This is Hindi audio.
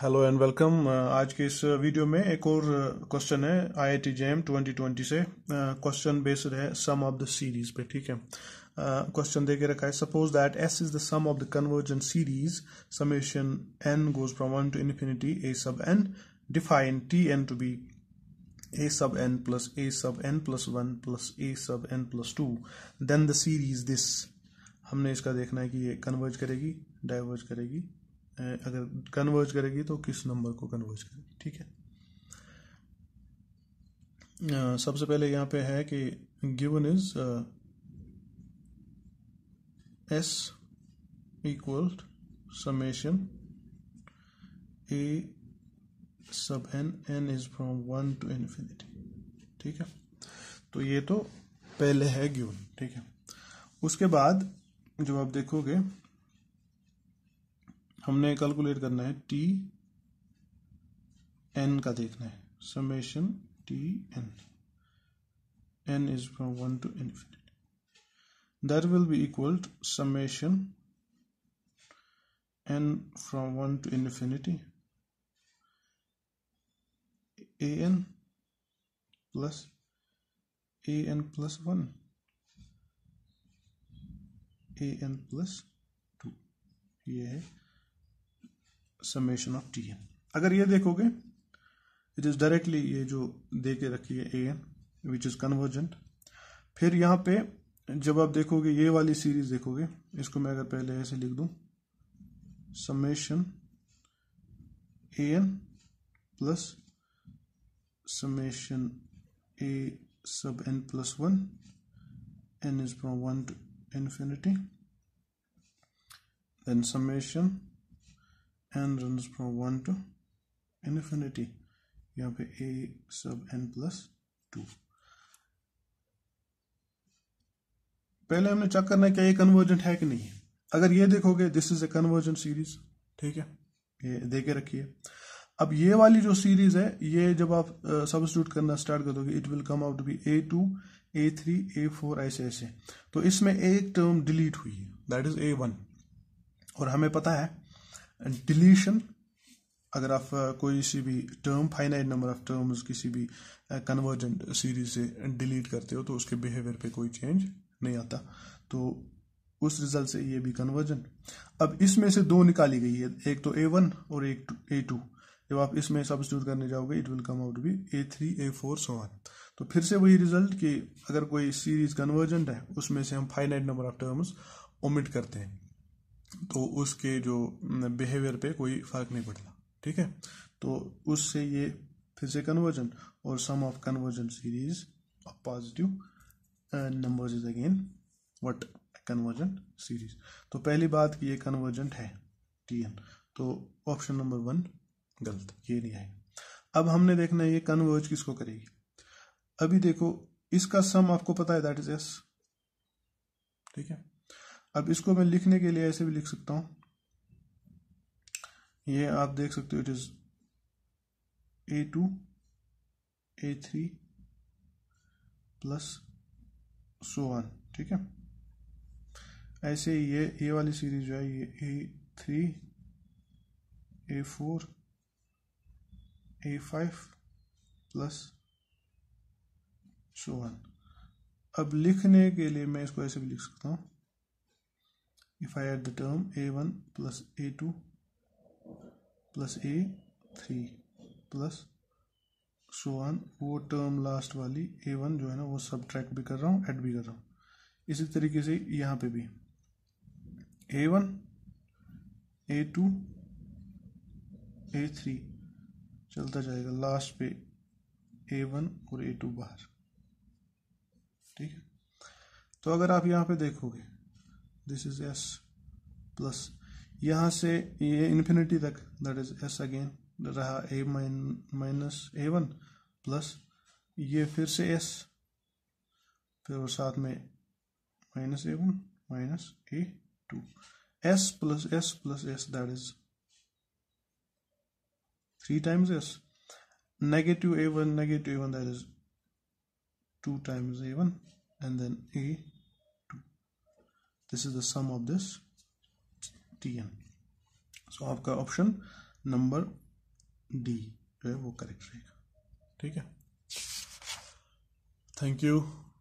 हेलो एंड वेलकम आज के इस वीडियो में एक और क्वेश्चन uh, है I I T JAM twenty twenty से क्वेश्चन uh, बेस्ड है सम ऑफ द सीरीज पे ठीक है क्वेश्चन uh, दे के रखा है suppose that S is the sum of the convergent series summation n goes from one to infinity a sub n define t n to be a sub n plus a sub n plus one plus a sub n plus two then the series this हमने इसका देखना है कि ये कन्वर्ज करेगी डाइवर्ज करेगी अगर कन्वर्ज करेगी तो किस नंबर को कन्वर्ज करेगी ठीक है सबसे पहले यहाँ पे है कि given is S equal summation a sub n n is from one to infinity ठीक है तो ये तो पहले है गिवन ठीक है उसके बाद जो आप देखोगे हमने कैलकुलेट करना है टी एन का देखना है summation t n n is from one to infinity that will be equal to summation n from one to infinity a n plus a n plus one a n plus two ये है समेशन ऑफ टी एन अगर ये देखोगे इट इज़ डायरेक्टली ये जो दे के रखी है a n which is convergent फिर यहाँ पे जब आप देखोगे ये वाली सीरीज देखोगे इसको मैं अगर पहले ऐसे लिख दू summation a n plus summation a sub n plus one n is from one to infinity then summation n run from one to infinity यहाँ पे ए सब एन प्लस टू पहले हमने चेक करना है क्या ये कन्वर्जेंट है कि नहीं अगर ये देखोगे this is a convergent series ठीक है ये दे के रखिए अब ये वाली जो सीरीज है ये जब आप सब्सिट्यूट करना स्टार्ट कर दोगे it will come out be a two a three a four ऐसे ऐसे तो इसमें एक टर्म डिलीट हुई है दैट इज ए वन और हमें पता है डिलीशन अगर आप कोई सी भी term finite number of terms किसी भी कन्वर्जेंट सीरीज से डिलीट करते हो तो उसके बिहेवियर पे कोई चेंज नहीं आता तो उस रिजल्ट से ये भी कन्वर्जन अब इसमें से दो निकाली गई है एक तो ए वन और एक ए टू जब आप इसमें सब्सिट्यूट करने जाओगे it will come out be a three a four so on तो फिर से वही रिजल्ट कि अगर कोई सीरीज कन्वर्जेंट है उसमें से हम finite number of terms omit करते हैं तो उसके जो बिहेवियर पे कोई फ़र्क नहीं पड़ता ठीक है तो उससे ये फिर से कन्वर्जन और sum of convergent series of positive numbers is again what convergent series तो पहली बात कि ये कन्वर्जेंट है टी एन तो ऑप्शन नंबर वन गलत ये नहीं आएगा अब हमने देखना है ये कन्वर्ज किसको करेगी अभी देखो इसका सम आपको पता है दैट इज एस ठीक है अब इसको मैं लिखने के लिए ऐसे भी लिख सकता हूँ ये आप देख सकते हो it is a two a three plus so on ठीक है ऐसे ये ए वाली सीरीज जो है ये a three a four a five plus so on अब लिखने के लिए मैं इसको ऐसे भी लिख सकता हूँ if I add the term a1 plus a2 plus a3 plus so on वो टर्म लास्ट वाली ए वन जो है ना वो सब ट्रैक भी कर रहा हूँ एड भी कर रहा हूँ इसी तरीके से यहाँ पर भी a one a two a three चलता जाएगा लास्ट पे ए वन और ए टू बाहर ठीक है तो अगर आप यहाँ पे देखोगे दिस इज एस प्लस यहाँ से ये इन्फिनिटी तक दैट इज एस अगेन रहा a minus a one plus ये फिर से एस फिर और साथ में minus a one minus a two s plus s plus s that is three times s negative a one negative a one that is two times a one and then a this is the sum of this t n so आपका ऑप्शन नंबर डी जो है वो करेक्ट रहेगा ठीक है थैंक यू